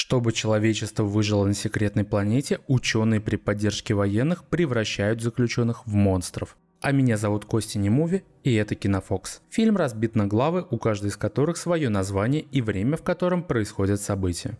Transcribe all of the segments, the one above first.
Чтобы человечество выжило на секретной планете, ученые при поддержке военных превращают заключенных в монстров. А меня зовут Костя Немуви, и это Кинофокс. Фильм разбит на главы, у каждой из которых свое название и время, в котором происходят события.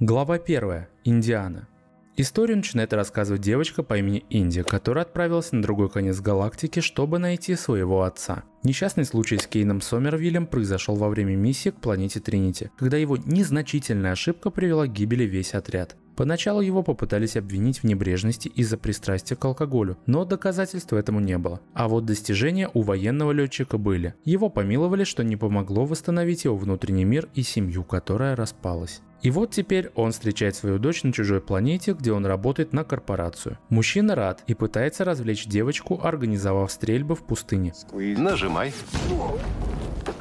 Глава первая. Индиана. Историю начинает рассказывать девочка по имени Инди, которая отправилась на другой конец галактики, чтобы найти своего отца. Несчастный случай с Кейном Сомервиллем произошел во время миссии к планете Тринити, когда его незначительная ошибка привела к гибели весь отряд. Поначалу его попытались обвинить в небрежности из-за пристрастия к алкоголю, но доказательств этому не было. А вот достижения у военного летчика были. Его помиловали, что не помогло восстановить его внутренний мир и семью, которая распалась. И вот теперь он встречает свою дочь на чужой планете, где он работает на корпорацию. Мужчина рад и пытается развлечь девочку, организовав стрельбы в пустыне. Нажимай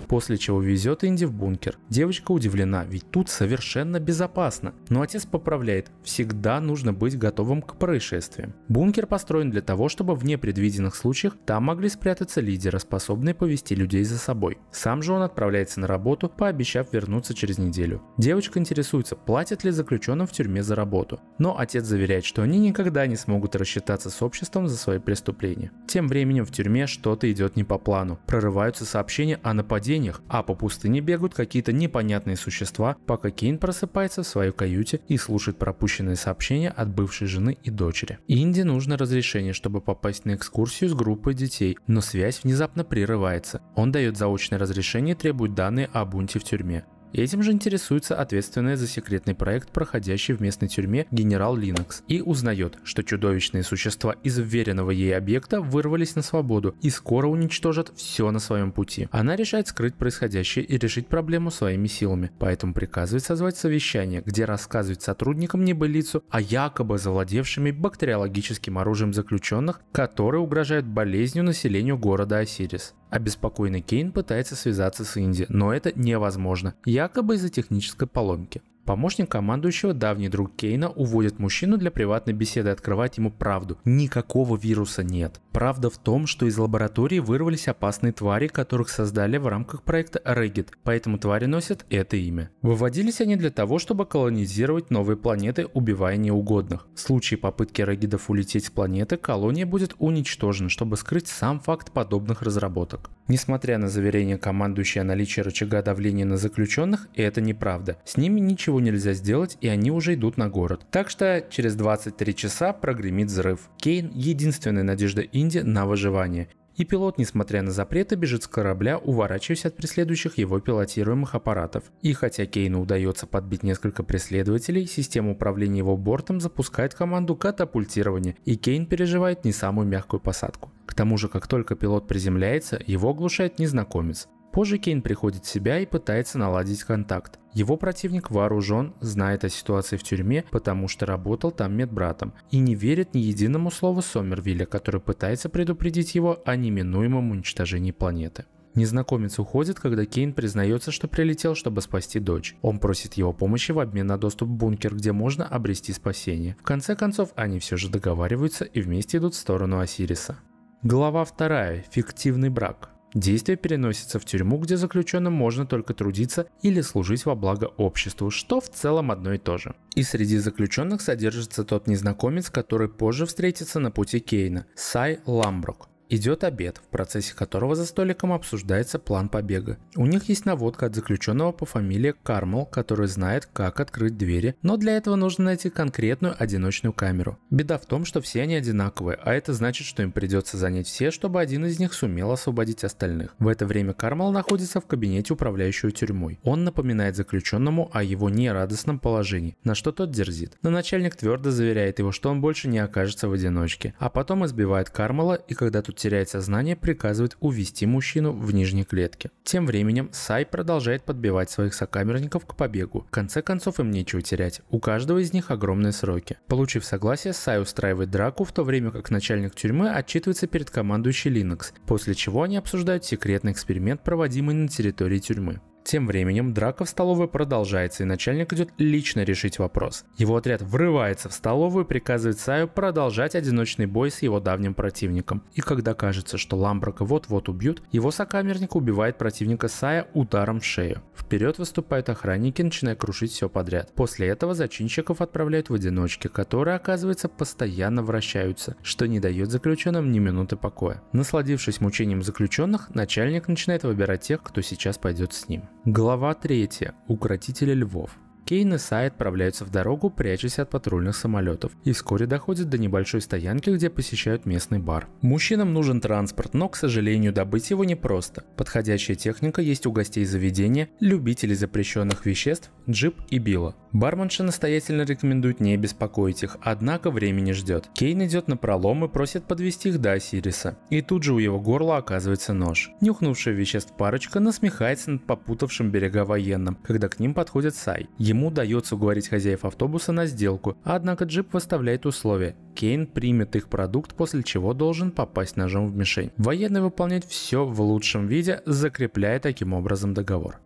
после чего везет Инди в бункер. Девочка удивлена, ведь тут совершенно безопасно. Но отец поправляет, всегда нужно быть готовым к происшествиям. Бункер построен для того, чтобы в непредвиденных случаях там могли спрятаться лидеры, способные повести людей за собой. Сам же он отправляется на работу, пообещав вернуться через неделю. Девочка интересуется, платят ли заключенным в тюрьме за работу. Но отец заверяет, что они никогда не смогут рассчитаться с обществом за свои преступления. Тем временем в тюрьме что-то идет не по плану. Прорываются сообщения о нападении приключениях, а по пустыне бегают какие-то непонятные существа, пока Кейн просыпается в своей каюте и слушает пропущенные сообщения от бывшей жены и дочери. Инди нужно разрешение, чтобы попасть на экскурсию с группой детей, но связь внезапно прерывается. Он дает заочное разрешение и требует данные о бунте в тюрьме. Этим же интересуется ответственный за секретный проект, проходящий в местной тюрьме генерал Линокс, и узнает, что чудовищные существа из вверенного ей объекта вырвались на свободу и скоро уничтожат все на своем пути. Она решает скрыть происходящее и решить проблему своими силами, поэтому приказывает созвать совещание, где рассказывает сотрудникам небылицу о якобы завладевшими бактериологическим оружием заключенных, которые угрожают болезнью населению города Осирис. Обеспокоенный Кейн пытается связаться с Инди, но это невозможно, якобы из-за технической поломки. Помощник командующего, давний друг Кейна, уводит мужчину для приватной беседы, открывать ему правду. Никакого вируса нет. Правда в том, что из лаборатории вырвались опасные твари, которых создали в рамках проекта Регит, поэтому твари носят это имя. Выводились они для того, чтобы колонизировать новые планеты, убивая неугодных. В случае попытки Регидов улететь с планеты, колония будет уничтожена, чтобы скрыть сам факт подобных разработок. Несмотря на заверение командующей о наличии рычага давления на заключенных, и это неправда. С ними ничего нельзя сделать, и они уже идут на город. Так что через 23 часа прогремит взрыв. Кейн – единственная надежда Инди на выживание и пилот, несмотря на запреты, бежит с корабля, уворачиваясь от преследующих его пилотируемых аппаратов. И хотя Кейну удается подбить несколько преследователей, система управления его бортом запускает команду катапультирования, и Кейн переживает не самую мягкую посадку. К тому же, как только пилот приземляется, его оглушает незнакомец. Позже Кейн приходит в себя и пытается наладить контакт. Его противник вооружен, знает о ситуации в тюрьме, потому что работал там медбратом, и не верит ни единому слову Сомервилля, который пытается предупредить его о неминуемом уничтожении планеты. Незнакомец уходит, когда Кейн признается, что прилетел, чтобы спасти дочь. Он просит его помощи в обмен на доступ в бункер, где можно обрести спасение. В конце концов, они все же договариваются и вместе идут в сторону Осириса. Глава 2. Фиктивный брак. Действие переносится в тюрьму, где заключенным можно только трудиться или служить во благо обществу, что в целом одно и то же. И среди заключенных содержится тот незнакомец, который позже встретится на пути Кейна – Сай Ламброк. Идет обед, в процессе которого за столиком обсуждается план побега. У них есть наводка от заключенного по фамилии Кармел, который знает, как открыть двери, но для этого нужно найти конкретную одиночную камеру. Беда в том, что все они одинаковые, а это значит, что им придется занять все, чтобы один из них сумел освободить остальных. В это время Кармел находится в кабинете управляющего тюрьмой. Он напоминает заключенному о его нерадостном положении, на что тот дерзит. Но начальник твердо заверяет его, что он больше не окажется в одиночке, а потом избивает Кармела и когда тут теряет сознание, приказывает увести мужчину в нижней клетке. Тем временем Сай продолжает подбивать своих сокамерников к побегу. В конце концов им нечего терять, у каждого из них огромные сроки. Получив согласие, Сай устраивает драку, в то время как начальник тюрьмы отчитывается перед командующей Linux, после чего они обсуждают секретный эксперимент, проводимый на территории тюрьмы. Тем временем драка в столовой продолжается, и начальник идет лично решить вопрос. Его отряд врывается в столовую и приказывает Саю продолжать одиночный бой с его давним противником. И когда кажется, что Ламбрака вот-вот убьют, его сокамерник убивает противника Сая ударом в шею. Вперед выступают охранники, начиная крушить все подряд. После этого зачинщиков отправляют в одиночки, которые, оказывается, постоянно вращаются, что не дает заключенным ни минуты покоя. Насладившись мучением заключенных, начальник начинает выбирать тех, кто сейчас пойдет с ним. Глава 3. Укротители львов. Кейн и Сай отправляются в дорогу, прячась от патрульных самолетов, и вскоре доходят до небольшой стоянки, где посещают местный бар. Мужчинам нужен транспорт, но, к сожалению, добыть его непросто. Подходящая техника есть у гостей заведения, любителей запрещенных веществ, джип и билла. Барменша настоятельно рекомендует не беспокоить их, однако времени ждет. Кейн идет на пролом и просит подвести их до Сириса, И тут же у его горла оказывается нож. Нюхнувшая веществ парочка насмехается над попутавшим берега военным, когда к ним подходит Сай. Ему Ему удается уговорить хозяев автобуса на сделку, а однако Джип выставляет условия. Кейн примет их продукт, после чего должен попасть ножом в мишень. Военный выполняет все в лучшем виде, закрепляя таким образом договор.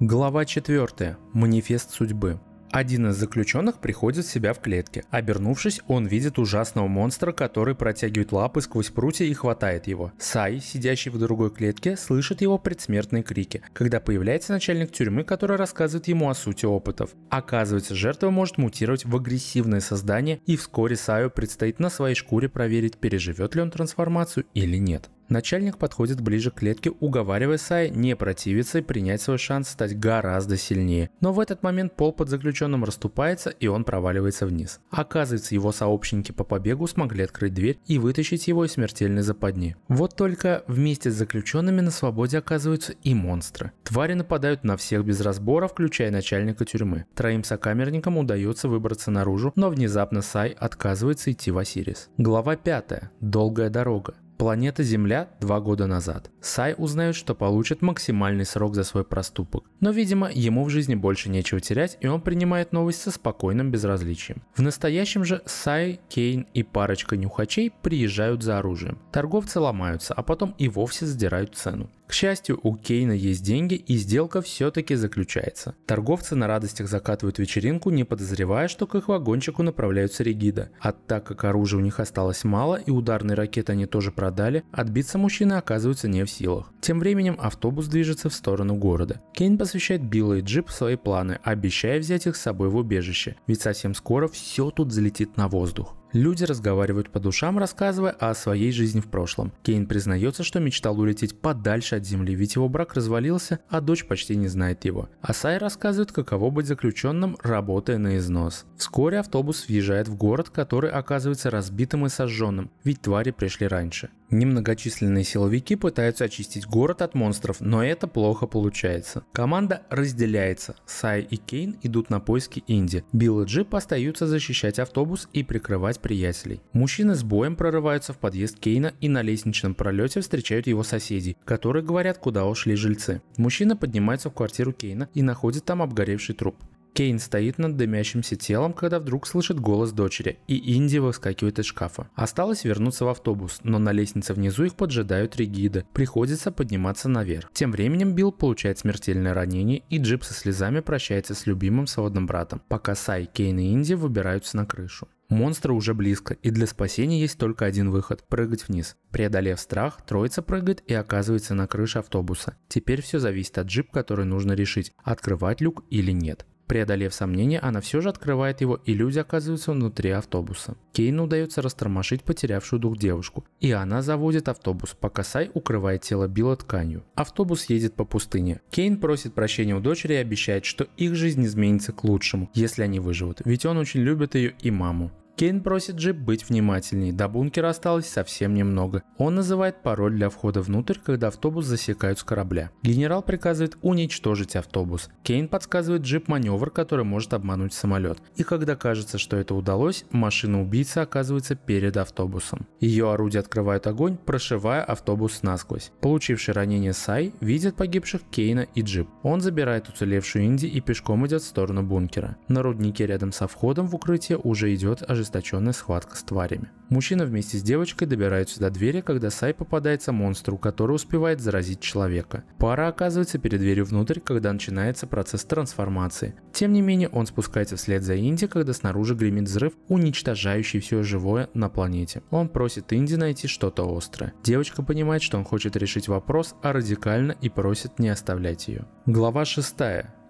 Глава 4. Манифест судьбы. Один из заключенных приходит в себя в клетке. Обернувшись, он видит ужасного монстра, который протягивает лапы сквозь прутья и хватает его. Сай, сидящий в другой клетке, слышит его предсмертные крики, когда появляется начальник тюрьмы, который рассказывает ему о сути опытов. Оказывается, жертва может мутировать в агрессивное создание, и вскоре Саю предстоит на своей шкуре проверить, переживет ли он трансформацию или нет. Начальник подходит ближе к клетке, уговаривая Сай не противиться и принять свой шанс стать гораздо сильнее. Но в этот момент пол под заключенным расступается и он проваливается вниз. Оказывается, его сообщники по побегу смогли открыть дверь и вытащить его из смертельной западни. Вот только вместе с заключенными на свободе оказываются и монстры. Твари нападают на всех без разбора, включая начальника тюрьмы. Троим сокамерникам удается выбраться наружу, но внезапно Сай отказывается идти в Осирис. Глава 5. Долгая дорога. Планета Земля два года назад. Сай узнает, что получит максимальный срок за свой проступок. Но, видимо, ему в жизни больше нечего терять, и он принимает новость со спокойным безразличием. В настоящем же Сай, Кейн и парочка нюхачей приезжают за оружием. Торговцы ломаются, а потом и вовсе задирают цену. К счастью, у Кейна есть деньги и сделка все-таки заключается. Торговцы на радостях закатывают вечеринку, не подозревая, что к их вагончику направляются регида. А так как оружия у них осталось мало и ударные ракеты они тоже продали, отбиться мужчины оказываются не в силах. Тем временем автобус движется в сторону города. Кейн посвящает Билла и Джип свои планы, обещая взять их с собой в убежище, ведь совсем скоро все тут залетит на воздух. Люди разговаривают по душам, рассказывая о своей жизни в прошлом. Кейн признается, что мечтал улететь подальше от земли, ведь его брак развалился, а дочь почти не знает его. Асай рассказывает, каково быть заключенным, работая на износ. Вскоре автобус въезжает в город, который оказывается разбитым и сожженным, ведь твари пришли раньше. Немногочисленные силовики пытаются очистить город от монстров, но это плохо получается. Команда разделяется. Сай и Кейн идут на поиски Инди. Билл и Джип остаются защищать автобус и прикрывать приятелей. Мужчины с боем прорываются в подъезд Кейна и на лестничном пролете встречают его соседей, которые говорят, куда ушли жильцы. Мужчина поднимается в квартиру Кейна и находит там обгоревший труп. Кейн стоит над дымящимся телом, когда вдруг слышит голос дочери, и Инди выскакивает из шкафа. Осталось вернуться в автобус, но на лестнице внизу их поджидают три Приходится подниматься наверх. Тем временем Билл получает смертельное ранение, и Джип со слезами прощается с любимым сводным братом, пока Сай, Кейн и Инди выбираются на крышу. Монстры уже близко, и для спасения есть только один выход – прыгать вниз. Преодолев страх, троица прыгает и оказывается на крыше автобуса. Теперь все зависит от джип, который нужно решить – открывать люк или нет. Преодолев сомнения, она все же открывает его, и люди оказываются внутри автобуса. Кейну удается растормошить потерявшую дух девушку, и она заводит автобус, пока Сай укрывает тело Билла тканью. Автобус едет по пустыне. Кейн просит прощения у дочери и обещает, что их жизнь изменится к лучшему, если они выживут, ведь он очень любит ее и маму. Кейн просит Джип быть внимательней, до бункера осталось совсем немного. Он называет пароль для входа внутрь, когда автобус засекают с корабля. Генерал приказывает уничтожить автобус. Кейн подсказывает Джип маневр, который может обмануть самолет. И когда кажется, что это удалось, машина убийцы оказывается перед автобусом. Ее орудие открывает огонь, прошивая автобус насквозь. Получивший ранение Сай видит погибших Кейна и Джип. Он забирает уцелевшую Инди и пешком идет в сторону бункера. На руднике рядом со входом в укрытие уже идет ожидание ожесточенная схватка с тварями. Мужчина вместе с девочкой добираются до двери, когда Сай попадается монстру, который успевает заразить человека. Пара оказывается перед дверью внутрь, когда начинается процесс трансформации. Тем не менее, он спускается вслед за Инди, когда снаружи гремит взрыв, уничтожающий все живое на планете. Он просит Инди найти что-то острое. Девочка понимает, что он хочет решить вопрос, а радикально и просит не оставлять ее. Глава 6.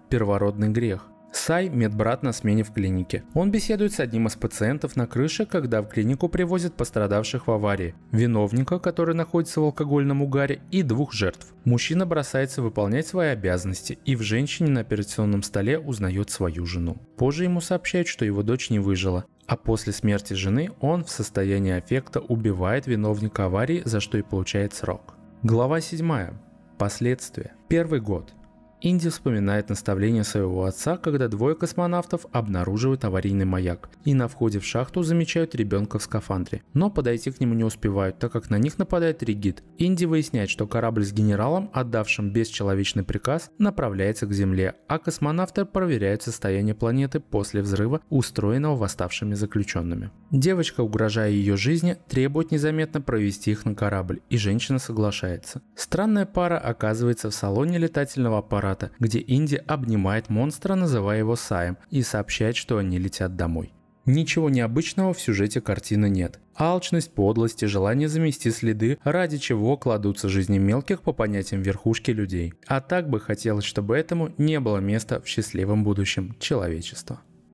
Первородный грех. Сай – медбрат на смене в клинике. Он беседует с одним из пациентов на крыше, когда в клинику привозят пострадавших в аварии, виновника, который находится в алкогольном угаре, и двух жертв. Мужчина бросается выполнять свои обязанности, и в женщине на операционном столе узнает свою жену. Позже ему сообщают, что его дочь не выжила, а после смерти жены он в состоянии аффекта убивает виновника аварии, за что и получает срок. Глава 7. Последствия. Первый год. Инди вспоминает наставление своего отца, когда двое космонавтов обнаруживают аварийный маяк и на входе в шахту замечают ребенка в скафандре. Но подойти к нему не успевают, так как на них нападает Ригит. Инди выясняет, что корабль с генералом, отдавшим бесчеловечный приказ, направляется к Земле, а космонавты проверяют состояние планеты после взрыва, устроенного восставшими заключенными. Девочка, угрожая ее жизни, требует незаметно провести их на корабль, и женщина соглашается. Странная пара оказывается в салоне летательного аппарата брата, где Инди обнимает монстра, называя его Саем, и сообщает, что они летят домой. Ничего необычного в сюжете картины нет. Алчность, подлость и желание замести следы, ради чего кладутся жизни мелких по понятиям верхушки людей. А так бы хотелось, чтобы этому не было места в счастливом будущем человечества.